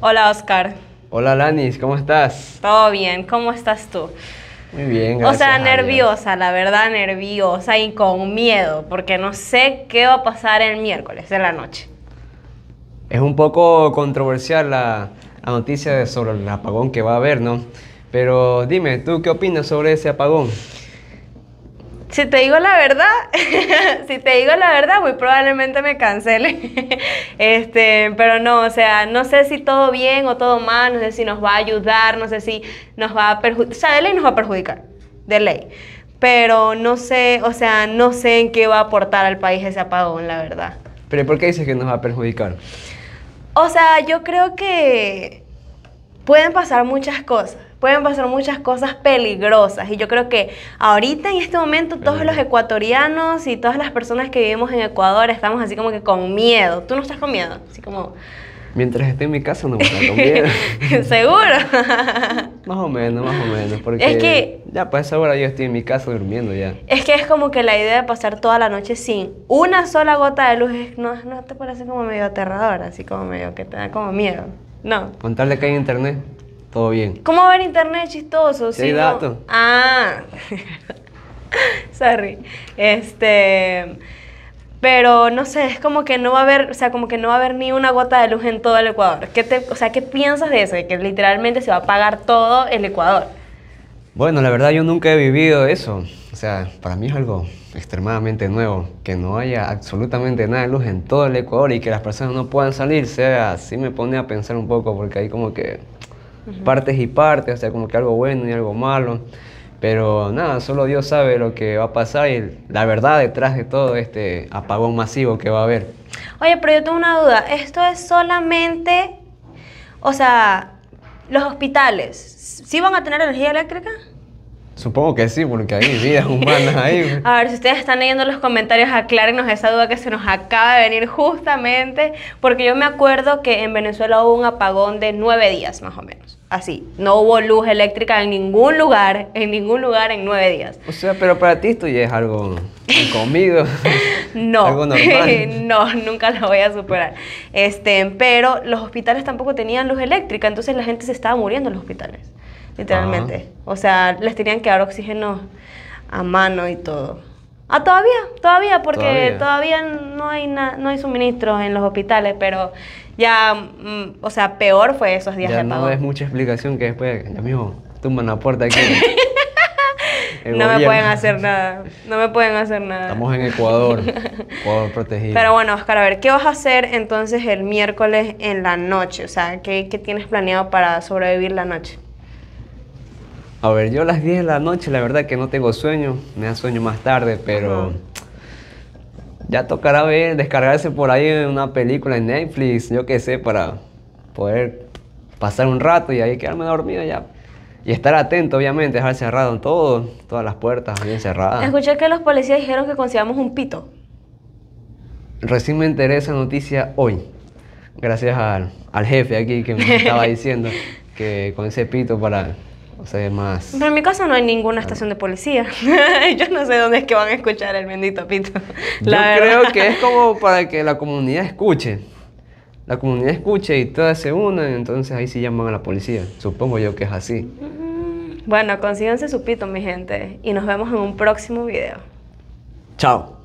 Hola, Oscar. Hola, Lanis, ¿cómo estás? Todo bien, ¿cómo estás tú? Muy bien, gracias. O sea, nerviosa, la verdad, nerviosa y con miedo, porque no sé qué va a pasar el miércoles de la noche. Es un poco controversial la, la noticia sobre el apagón que va a haber, ¿no? Pero dime, ¿tú qué opinas sobre ese apagón? si te digo la verdad, si te digo la verdad, muy probablemente me cancele. este, pero no, o sea, no sé si todo bien o todo mal, no sé si nos va a ayudar, no sé si nos va a perjudicar, o sea, de ley nos va a perjudicar, de ley. Pero no sé, o sea, no sé en qué va a aportar al país ese apagón, la verdad. ¿Pero por qué dices que nos va a perjudicar? O sea, yo creo que pueden pasar muchas cosas pueden pasar muchas cosas peligrosas. Y yo creo que ahorita, en este momento, todos los ecuatorianos y todas las personas que vivimos en Ecuador estamos así como que con miedo. ¿Tú no estás con miedo? Así como... Mientras esté en mi casa no me con miedo. ¿Seguro? más o menos, más o menos. Porque es que, ya pues ahora yo estoy en mi casa durmiendo ya. Es que es como que la idea de pasar toda la noche sin una sola gota de luz no, no te parece como medio aterrador, así como medio que te da como miedo. No. Contarle que hay internet. Todo bien. ¿Cómo va a ver internet chistoso? Si dato. Ah. Sorry. Este. Pero no sé, es como que no va a haber, o sea, como que no va a haber ni una gota de luz en todo el Ecuador. ¿Qué te, o sea, ¿qué piensas de eso? que literalmente se va a apagar todo el Ecuador. Bueno, la verdad yo nunca he vivido eso. O sea, para mí es algo extremadamente nuevo. Que no haya absolutamente nada de luz en todo el Ecuador y que las personas no puedan salir, o sea, sí me pone a pensar un poco porque ahí como que partes y partes, o sea, como que algo bueno y algo malo. Pero nada, solo Dios sabe lo que va a pasar y la verdad detrás de todo este apagón masivo que va a haber. Oye, pero yo tengo una duda. ¿Esto es solamente, o sea, los hospitales, sí van a tener energía eléctrica? Supongo que sí, porque hay vidas humanas ahí. A ver, si ustedes están leyendo los comentarios, aclárenos esa duda que se nos acaba de venir justamente, porque yo me acuerdo que en Venezuela hubo un apagón de nueve días, más o menos. Así, no hubo luz eléctrica en ningún lugar, en ningún lugar en nueve días. O sea, pero para ti esto ya es algo comido. no, algo normal. no, nunca lo voy a superar. Este, pero los hospitales tampoco tenían luz eléctrica, entonces la gente se estaba muriendo en los hospitales literalmente. Ah. O sea, les tenían que dar oxígeno a mano y todo. Ah, todavía, todavía, porque todavía, no, hay na, no hay suministros en los hospitales, pero ya, mm, o sea, peor fue esos días de pago. No es mucha explicación que después, ya mismo, tumban la puerta aquí. no me pueden hacer nada, no me pueden hacer nada. Estamos en Ecuador, Ecuador protegido. Pero bueno, Oscar, a ver, ¿qué vas a hacer entonces el miércoles en la noche? O sea, ¿qué, qué tienes planeado para sobrevivir la noche? A ver, yo a las 10 de la noche la verdad que no tengo sueño, me da sueño más tarde, pero... Ya tocará ver, descargarse por ahí una película en Netflix, yo qué sé, para poder pasar un rato y ahí quedarme dormido ya. Y estar atento, obviamente, dejar cerrado en todo, todas las puertas bien cerradas. Escuché que los policías dijeron que consigamos un pito. Recién me enteré esa noticia hoy, gracias al jefe aquí que me estaba diciendo que con ese pito para pero en mi casa no hay ninguna estación de policía. Yo no sé dónde es que van a escuchar el bendito pito. Yo creo que es como para que la comunidad escuche la comunidad escuche y todas se unen, entonces ahí sí llaman a la policía. Supongo yo que es así. Bueno, consíganse su pito, mi gente, y nos vemos en un próximo video. Chao.